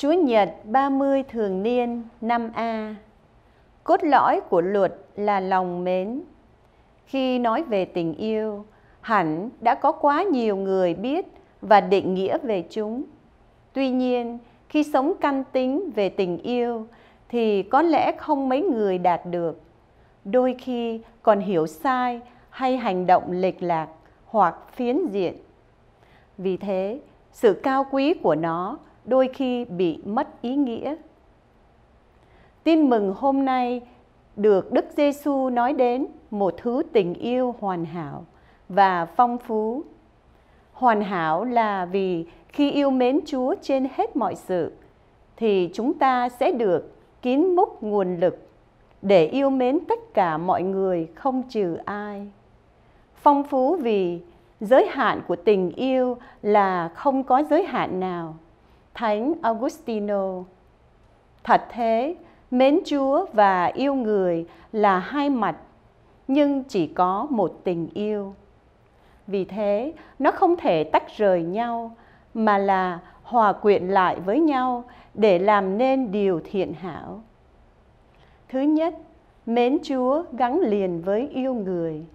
Chúa Nhật 30 thường niên năm a Cốt lõi của luật là lòng mến. Khi nói về tình yêu, hẳn đã có quá nhiều người biết và định nghĩa về chúng. Tuy nhiên, khi sống căn tính về tình yêu thì có lẽ không mấy người đạt được. Đôi khi còn hiểu sai hay hành động lệch lạc hoặc phiến diện. Vì thế, sự cao quý của nó đôi khi bị mất ý nghĩa. Tin mừng hôm nay được Đức Giêsu nói đến một thứ tình yêu hoàn hảo và phong phú. Hoàn hảo là vì khi yêu mến Chúa trên hết mọi sự thì chúng ta sẽ được kín múc nguồn lực để yêu mến tất cả mọi người không trừ ai. Phong phú vì giới hạn của tình yêu là không có giới hạn nào Thánh Augustino. Thật thế, mến Chúa và yêu người là hai mặt, nhưng chỉ có một tình yêu. Vì thế, nó không thể tách rời nhau, mà là hòa quyện lại với nhau để làm nên điều thiện hảo. Thứ nhất, mến Chúa gắn liền với yêu người.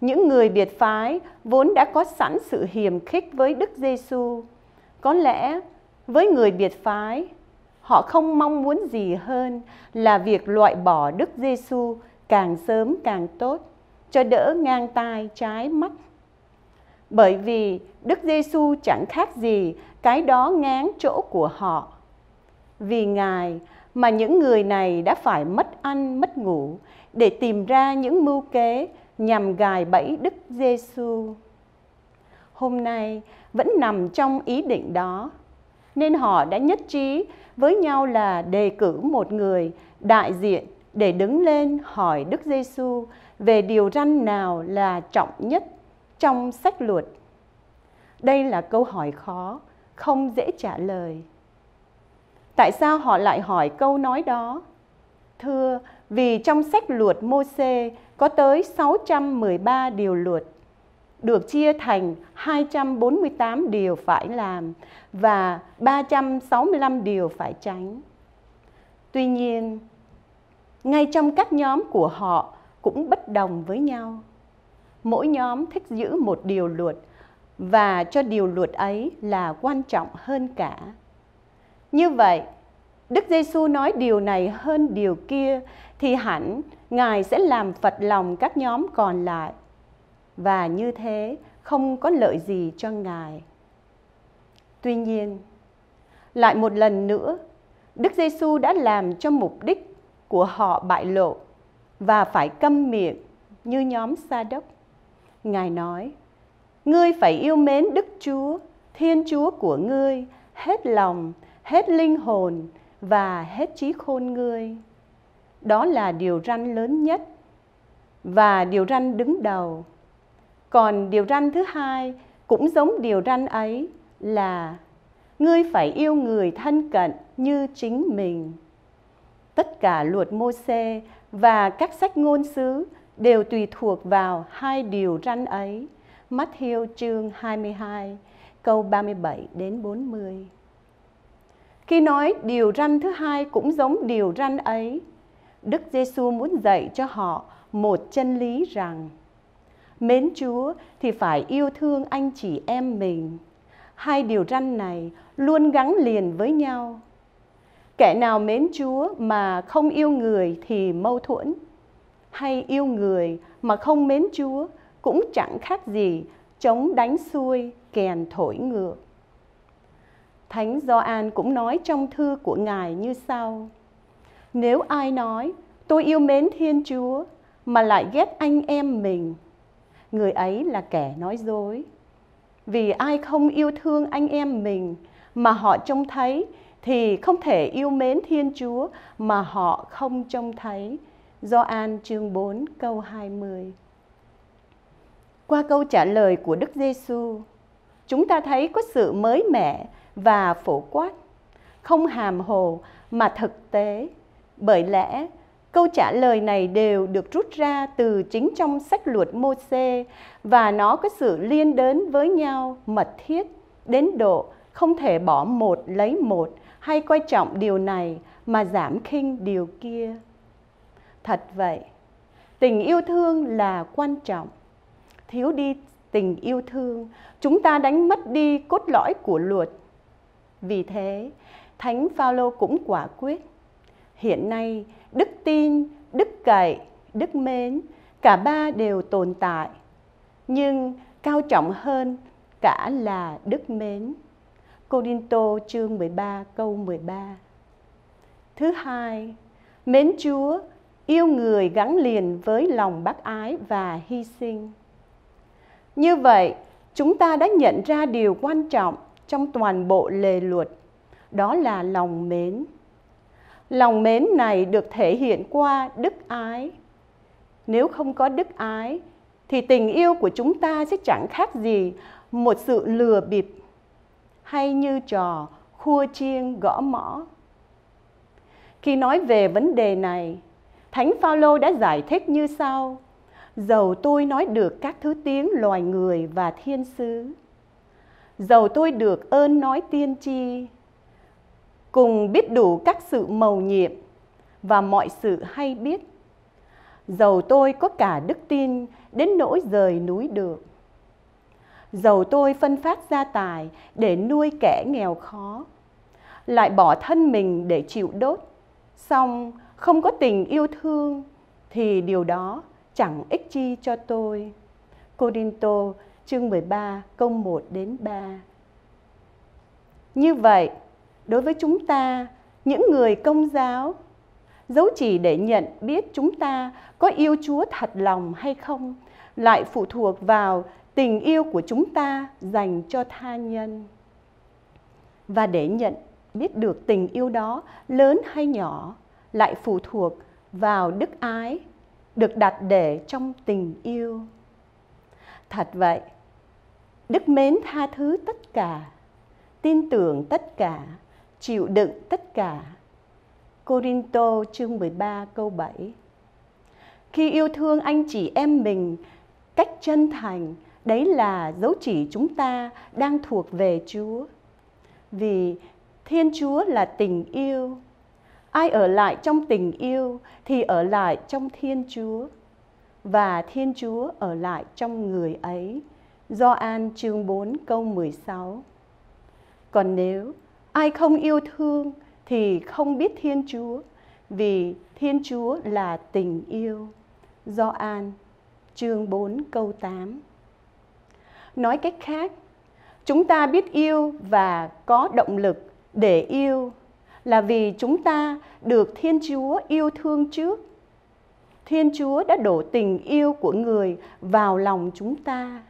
Những người biệt phái vốn đã có sẵn sự hiềm khích với Đức Giêsu, xu có lẽ với người biệt phái họ không mong muốn gì hơn là việc loại bỏ Đức Giêsu càng sớm càng tốt cho đỡ ngang tai trái mắt. Bởi vì Đức Giêsu chẳng khác gì cái đó ngán chỗ của họ. Vì Ngài mà những người này đã phải mất ăn mất ngủ để tìm ra những mưu kế nhằm gài bẫy Đức Giêsu. Hôm nay vẫn nằm trong ý định đó nên họ đã nhất trí với nhau là đề cử một người đại diện để đứng lên hỏi Đức Giêsu về điều răn nào là trọng nhất trong sách luật. Đây là câu hỏi khó, không dễ trả lời. Tại sao họ lại hỏi câu nói đó? Thưa, vì trong sách luật Môsê có tới 613 điều luật được chia thành 248 điều phải làm và 365 điều phải tránh. Tuy nhiên, ngay trong các nhóm của họ cũng bất đồng với nhau. Mỗi nhóm thích giữ một điều luật và cho điều luật ấy là quan trọng hơn cả. Như vậy, Đức Giêsu nói điều này hơn điều kia thì hẳn Ngài sẽ làm phật lòng các nhóm còn lại và như thế không có lợi gì cho Ngài. Tuy nhiên, lại một lần nữa, Đức Giêsu đã làm cho mục đích của họ bại lộ và phải câm miệng như nhóm Sa Đốc. Ngài nói, ngươi phải yêu mến Đức Chúa, Thiên Chúa của ngươi, hết lòng, hết linh hồn và hết trí khôn ngươi. Đó là điều răn lớn nhất và điều răn đứng đầu còn điều răn thứ hai cũng giống điều răn ấy là ngươi phải yêu người thân cận như chính mình tất cả luật mô xê và các sách ngôn sứ đều tùy thuộc vào hai điều răn ấy. Matthew chương 22, câu 37 đến 40. Khi nói điều răn thứ hai cũng giống điều răn ấy, Đức Giêsu muốn dạy cho họ một chân lý rằng mến Chúa thì phải yêu thương anh chị em mình. Hai điều răn này luôn gắn liền với nhau. Kẻ nào mến Chúa mà không yêu người thì mâu thuẫn, hay yêu người mà không mến Chúa cũng chẳng khác gì chống đánh xuôi kèn thổi ngược. Thánh Gioan cũng nói trong thư của Ngài như sau: Nếu ai nói tôi yêu mến Thiên Chúa mà lại ghét anh em mình người ấy là kẻ nói dối vì ai không yêu thương anh em mình mà họ trông thấy thì không thể yêu mến Thiên Chúa mà họ không trông thấy. Do An chương 4 câu 20 Qua câu trả lời của Đức Giêsu, chúng ta thấy có sự mới mẻ và phổ quát, không hàm hồ mà thực tế. Bởi lẽ Câu trả lời này đều được rút ra từ chính trong sách luật mô Môsê và nó có sự liên đến với nhau mật thiết đến độ không thể bỏ một lấy một hay quan trọng điều này mà giảm khinh điều kia. Thật vậy, tình yêu thương là quan trọng. Thiếu đi tình yêu thương, chúng ta đánh mất đi cốt lõi của luật. Vì thế, Thánh Phaolô cũng quả quyết hiện nay đức tin đức cậy đức mến cả ba đều tồn tại nhưng cao trọng hơn cả là đức mến Corinto chương 13 câu 13 Thứ hai, mến Chúa, yêu người gắn liền với lòng bác ái và hy sinh. Như vậy, chúng ta đã nhận ra điều quan trọng trong toàn bộ lề luật, đó là lòng mến lòng mến này được thể hiện qua đức ái nếu không có đức ái thì tình yêu của chúng ta sẽ chẳng khác gì một sự lừa bịp hay như trò khua chiêng gõ mõ khi nói về vấn đề này thánh phaolô đã giải thích như sau dầu tôi nói được các thứ tiếng loài người và thiên sứ dầu tôi được ơn nói tiên tri cùng biết đủ các sự mầu nhiệm và mọi sự hay biết. Dầu tôi có cả đức tin đến nỗi rời núi được. Dầu tôi phân phát gia tài để nuôi kẻ nghèo khó, lại bỏ thân mình để chịu đốt, xong không có tình yêu thương thì điều đó chẳng ích chi cho tôi. Corinto chương 13 câu 1 đến 3. Như vậy, đối với chúng ta những người công giáo dấu chỉ để nhận biết chúng ta có yêu chúa thật lòng hay không lại phụ thuộc vào tình yêu của chúng ta dành cho tha nhân và để nhận biết được tình yêu đó lớn hay nhỏ lại phụ thuộc vào đức ái được đặt để trong tình yêu thật vậy đức mến tha thứ tất cả tin tưởng tất cả chịu đựng tất cả. Corinto chương 13 câu 7 Khi yêu thương anh chị em mình cách chân thành, đấy là dấu chỉ chúng ta đang thuộc về Chúa. Vì Thiên Chúa là tình yêu. Ai ở lại trong tình yêu thì ở lại trong Thiên Chúa và Thiên Chúa ở lại trong người ấy. Do An chương 4 câu 16. Còn nếu ai không yêu thương thì không biết Thiên Chúa, vì Thiên Chúa là tình yêu. Do An, chương 4 câu 8 Nói cách khác, chúng ta biết yêu và có động lực để yêu là vì chúng ta được Thiên Chúa yêu thương trước. Thiên Chúa đã đổ tình yêu của người vào lòng chúng ta.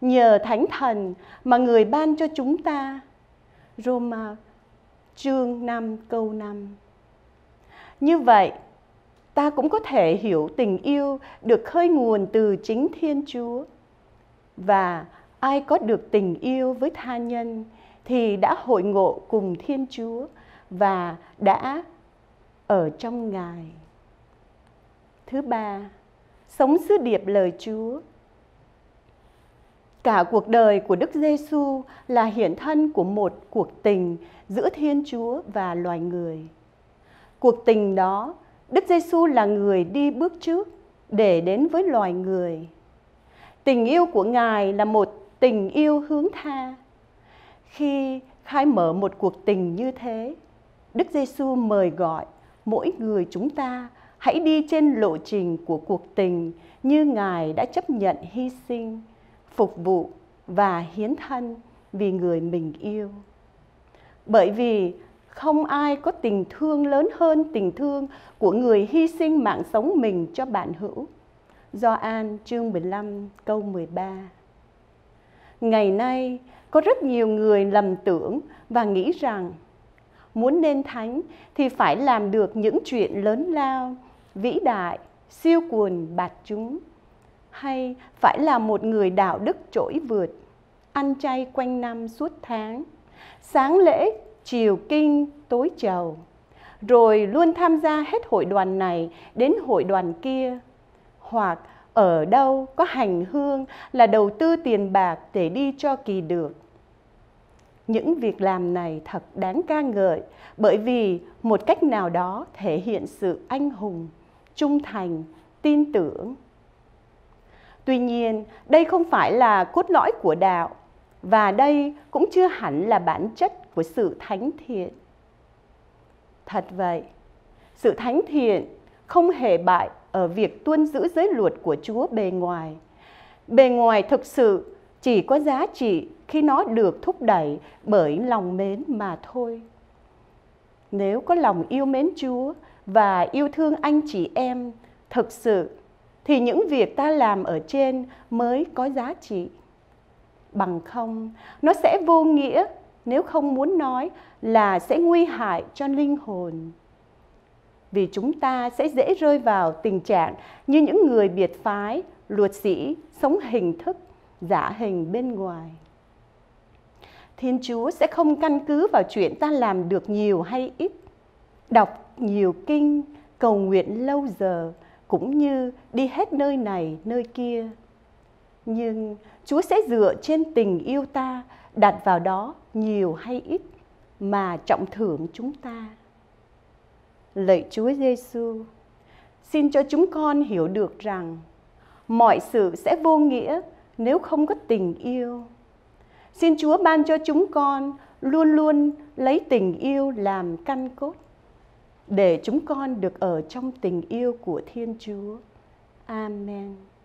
Nhờ Thánh Thần mà người ban cho chúng ta Roma chương 5 câu 5. Như vậy, ta cũng có thể hiểu tình yêu được khơi nguồn từ chính Thiên Chúa. Và ai có được tình yêu với tha nhân thì đã hội ngộ cùng Thiên Chúa và đã ở trong Ngài. Thứ ba, sống sứ điệp lời Chúa Cả cuộc đời của Đức Giêsu là hiển thân của một cuộc tình giữa Thiên Chúa và loài người. Cuộc tình đó, Đức Giêsu là người đi bước trước để đến với loài người. Tình yêu của Ngài là một tình yêu hướng tha. Khi khai mở một cuộc tình như thế, Đức Giêsu mời gọi mỗi người chúng ta hãy đi trên lộ trình của cuộc tình như Ngài đã chấp nhận hy sinh phục vụ và hiến thân vì người mình yêu bởi vì không ai có tình thương lớn hơn tình thương của người hy sinh mạng sống mình cho bạn hữu. Do An chương 15 câu 13 Ngày nay, có rất nhiều người lầm tưởng và nghĩ rằng muốn nên thánh thì phải làm được những chuyện lớn lao, vĩ đại, siêu cuồn bạt chúng hay phải là một người đạo đức trỗi vượt ăn chay quanh năm suốt tháng sáng lễ chiều kinh tối chầu rồi luôn tham gia hết hội đoàn này đến hội đoàn kia hoặc ở đâu có hành hương là đầu tư tiền bạc để đi cho kỳ được những việc làm này thật đáng ca ngợi bởi vì một cách nào đó thể hiện sự anh hùng trung thành tin tưởng Tuy nhiên, đây không phải là cốt lõi của đạo và đây cũng chưa hẳn là bản chất của sự thánh thiện. Thật vậy, sự thánh thiện không hề bại ở việc tuân giữ giới luật của Chúa bề ngoài. Bề ngoài thực sự chỉ có giá trị khi nó được thúc đẩy bởi lòng mến mà thôi. Nếu có lòng yêu mến Chúa và yêu thương anh chị em thực sự thì những việc ta làm ở trên mới có giá trị bằng không nó sẽ vô nghĩa nếu không muốn nói là sẽ nguy hại cho linh hồn vì chúng ta sẽ dễ rơi vào tình trạng như những người biệt phái luật sĩ sống hình thức giả hình bên ngoài thiên chúa sẽ không căn cứ vào chuyện ta làm được nhiều hay ít đọc nhiều kinh cầu nguyện lâu giờ cũng như đi hết nơi này nơi kia nhưng chúa sẽ dựa trên tình yêu ta đặt vào đó nhiều hay ít mà trọng thưởng chúng ta lạy chúa giêsu xin cho chúng con hiểu được rằng mọi sự sẽ vô nghĩa nếu không có tình yêu xin chúa ban cho chúng con luôn luôn lấy tình yêu làm căn cốt để chúng con được ở trong tình yêu của Thiên Chúa. Amen.